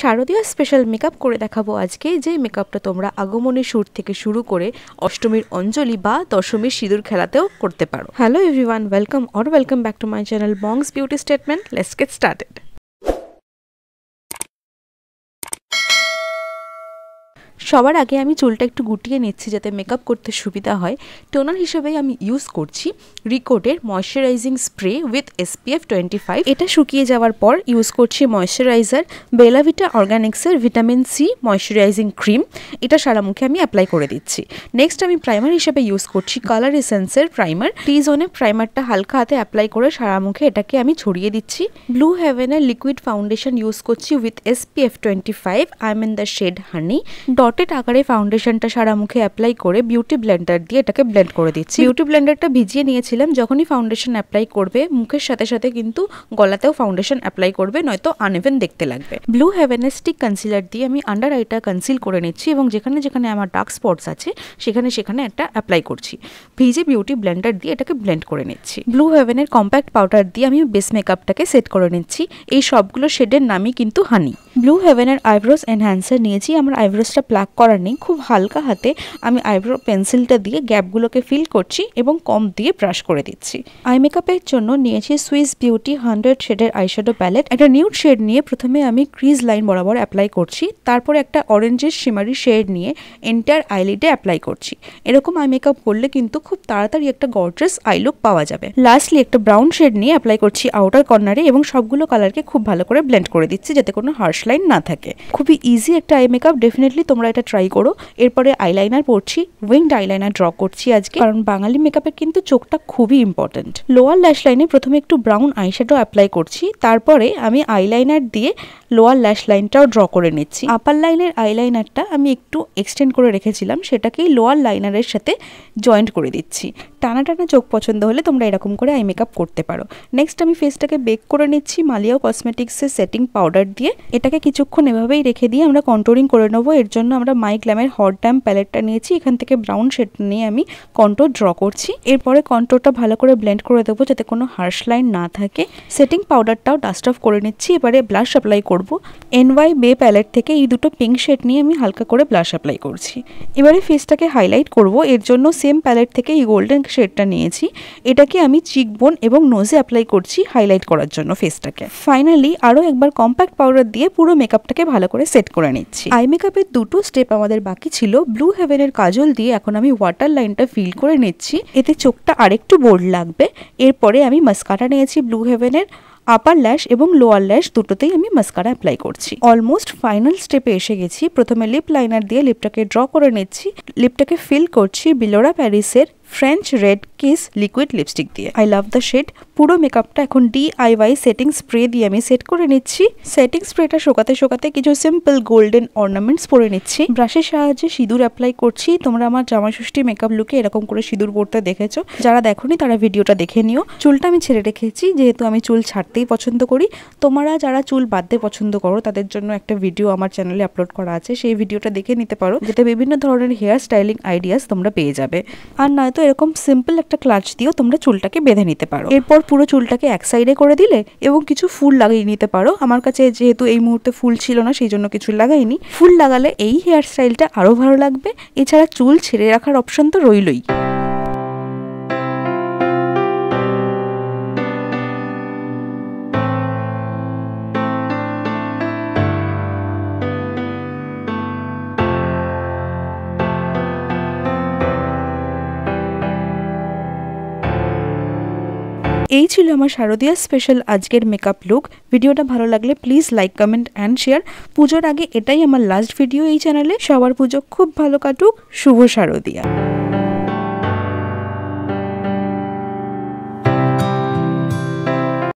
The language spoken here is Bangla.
শারদীয় স্পেশাল মেকআপ করে দেখাবো আজকে যে মেকআপটা তোমরা আগমনী সুর থেকে শুরু করে অষ্টমীর অঞ্জলি বা দশমীর সিঁদুর খেলাতেও করতে পারো hello everyone welcome or welcome back to my channel Bong's Beauty Statement let's get started সবার আগে আমি চুলটা একটু গুটিয়ে নিচ্ছি যাতে মেকআপ করতে সুবিধা হয় টোনার হিসেবে আমি ইউজ করছি রিকোডের moisturising spray with SPF twenty five এটা শুকিয়ে যাওয়ার পর ইউজ করছি ময়শ্চারাইজার বেলাভিটা অর্গানিক্সের ভিটামিন সি ময়শ্চারাইজিং ক্রিম এটা সারা মুখে আমি অ্যাপ্লাই করে দিচ্ছি নেক্সট আমি প্রাইমার হিসেবে ইউজ করছি কালার এসেন্সের প্রাইমার টি জোনে প্রাইমারটা হালকা হাতে অ্যাপ্লাই করে সারা মুখে এটাকে আমি ছড়িয়ে দিচ্ছি ব্লু হেভেনের লিকুইড ফাউন্ডেশন ইউজ করছি with SPF twenty five I am in the shade honey dot solid আকারে ফাউন্ডেশনটা সারা মুখে অ্যাপ্লাই করে বিউটি ব্লেন্ডার দিয়ে এটাকে ব্লেন্ড করে দিচ্ছি বিউটি ব্লেন্ডারটা ভিজিয়ে নিয়েছিলাম যখনই ফাউন্ডেশন অ্যাপ্লাই করবে মুখের সাথে সাথে কিন্তু গলাতেও ফাউন্ডেশন অ্যাপ্লাই করবে নয়তো আনএভেন দেখতে লাগবে ব্লু হ্যাভেনের স্টিক কনসিলার দিয়ে আমি আন্ডার আইটা কনসিল করে নিচ্ছি এবং যেখানে যেখানে আমার ডার্ক স্পটস আছে সেখানে সেখানে একটা অ্যাপ্লাই করছি ভিজে বিউটি ব্লেন্ডার দিয়ে এটাকে ব্লেন্ড করে নিচ্ছি ব্লু হেভেনের কম্প্যাক্ট পাউডার দিয়ে আমি বেস মেকআপটাকে সেট করে নিচ্ছি এই সবগুলো শেডের নামই কিন্তু হানি ব্লু হেভেনের আইব্রোস এনহ্যান্সার নিয়েছি আমার আইব্রোসটা প্লাক করার নেই খুব হালকা হাতে আমি আইব্রো পেন্সিলটা দিয়ে গ্যাপগুলোকে ফিল করছি এবং কম দিয়ে ব্রাশ করে দিচ্ছি আই মেকআপের জন্য নিয়েছি সুইস বিউটি হান্ড্রেড শেডের আইশ্যাডো প্যালেট একটা নিউড শেড নিয়ে প্রথমে আমি ক্রিজ লাইন বরাবর অ্যাপ্লাই করছি তারপর একটা অরেঞ্জের সিমারি শেড নিয়ে এন্টার আইলিডে অ্যাপ্লাই করছি এরকম আই মেকআপ করলে কিন্তু খুব তাড়াতাড়ি একটা গর্জেস আই লুক পাওয়া যাবে লাস্টলি একটা ব্রাউন শেড নিয়ে অ্যাপ্লাই করছি আউটার কর্নারে এবং সবগুলো কালারকে খুব ভালো করে ব্লেন্ড করে দিচ্ছি যাতে কোনো হার্শ লাইন না থাকে খুবই ইজি একটা আই মেকআপ ডেফিনেটলি তোমরা এটা ট্রাই করো এরপরে আইলাইনার পড়ছি উইংড আইলাইনার ড্র করছি আজকে কারণ বাঙালি মেকআপে কিন্তু চোখটা খুবই ইম্পর্টেন্ট লোয়ার ল্যাশ লাইনে প্রথমে একটু ব্রাউন আইশ্যাডো অ্যাপ্লাই করছি তারপরে আমি আইলাইনার দিয়ে লোয়ার ল্যাশ লাইনটাও ড্র করে নিচ্ছি আপার লাইনের আইলাইনারটা আমি একটু এক্সটেন্ড করে রেখেছিলাম সেটাকেই লোয়ার লাইনারের সাথে জয়েন্ট করে দিচ্ছি টানা টানা চোখ পছন্দ হলে তোমরা এরকম করে আই মেকআপ করতে পারো নেক্সট আমি ফেসটাকে বেক করে নিচ্ছি মালিয়াও কসমেটিক্সের সেটিং পাউডার দিয়ে এটাকে কিছুক্ষণ এভাবেই রেখে দিয়ে আমরা কন্ট্রোলিং করে নেবো এর জন্য আমরা মাই গ্ল্যামের হট ড্যাম প্যালেটটা নিয়েছি এখান থেকে ব্রাউন শেড নিয়ে আমি কন্ট্রোর ড্র করছি এরপরে কন্ট্রোটা ভালো করে ব্লেন্ড করে দেবো যাতে কোনো হার্শ লাইন না থাকে সেটিং পাউডারটাও ডাস্ট অফ করে নিচ্ছি এবারে ব্লাশ অ্যাপ্লাই করে করব এনওয়াই বে প্যালেট থেকে এই দুটো পিঙ্ক শেড নিয়ে আমি হালকা করে ব্লাশ অ্যাপ্লাই করছি এবারে ফেসটাকে হাইলাইট করব এর জন্য সেম প্যালেট থেকে এই গোল্ডেন শেডটা নিয়েছি এটাকে আমি চিকবোন এবং নোজে অ্যাপ্লাই করছি হাইলাইট করার জন্য ফেসটাকে ফাইনালি আরও একবার কম্প্যাক্ট পাউডার দিয়ে পুরো মেকআপটাকে ভালো করে সেট করে নিচ্ছি আই মেকআপের দুটো স্টেপ আমাদের বাকি ছিল ব্লু হেভেনের কাজল দিয়ে এখন আমি ওয়াটার লাইনটা ফিল করে নিচ্ছি এতে চোখটা আরেকটু বোল্ড লাগবে এরপরে আমি মাস্কাটা নিয়েছি ব্লু হেভেনের আপার ল্যাশ এবং লোয়ার ল্যাশ দুটোতেই আমি মাস্কারা অ্যাপ্লাই করছি অলমোস্ট ফাইনাল স্টেপে এসে গেছি প্রথমে লিপ লাইনার দিয়ে লিপটাকে ড্র করে নিচ্ছি লিপটাকে ফিল করছি বিলোরা প্যারিসের French red kiss liquid lipstick দিয়ে আই লাভ দ্য শেড পুরো মেকআপটা এখন ডিআইওয়াই সেটিং স্প্রে দিয়ে আমি সেট করে নিচ্ছি সেটিং স্প্রেটা শোকাতে শোকাতে কিছু সিম্পল গোল্ডেন অর্নামেন্টস পরে নিচ্ছি ব্রাশের সাহায্যে সিঁদুর অ্যাপ্লাই করছি তোমরা আমার জামা ষষ্ঠী মেকআপ লুকে এরকম করে সিঁদুর পরতে দেখেছো যারা দেখোনি তারা ভিডিওটা দেখে নিও চুলটা আমি ছেড়ে রেখেছি যেহেতু আমি চুল ছাড়তেই পছন্দ করি তোমরা যারা চুল বাঁধতে পছন্দ করো তাদের জন্য একটা ভিডিও আমার চ্যানেলে আপলোড করা আছে সেই ভিডিওটা দেখে নিতে পারো যাতে বিভিন্ন ধরনের হেয়ার স্টাইলিং আইডিয়াস তোমরা পেয়ে যাবে আর নয় তো এরকম সিম্পল একটা ক্লাচ দিয়েও তোমরা চুলটাকে বেঁধে নিতে পারো এরপর পুরো চুলটাকে এক সাইডে করে দিলে এবং কিছু ফুল লাগিয়ে নিতে পারো আমার কাছে যেহেতু এই মুহূর্তে ফুল ছিল না সেই জন্য কিছু লাগাইনি ফুল লাগালে এই হেয়ার স্টাইলটা আরও ভালো লাগবে এছাড়া চুল ছেড়ে রাখার অপশন তো রইলই এই ছিল আমার শারদীয়া স্পেশাল আজকের মেকআপ লুক ভিডিওটা ভালো লাগলে please like comment and share পুজোর আগে এটাই আমার লাস্ট ভিডিও এই চ্যানেলে সবার পুজো খুব ভালো কাটুক শুভ শারদীয়া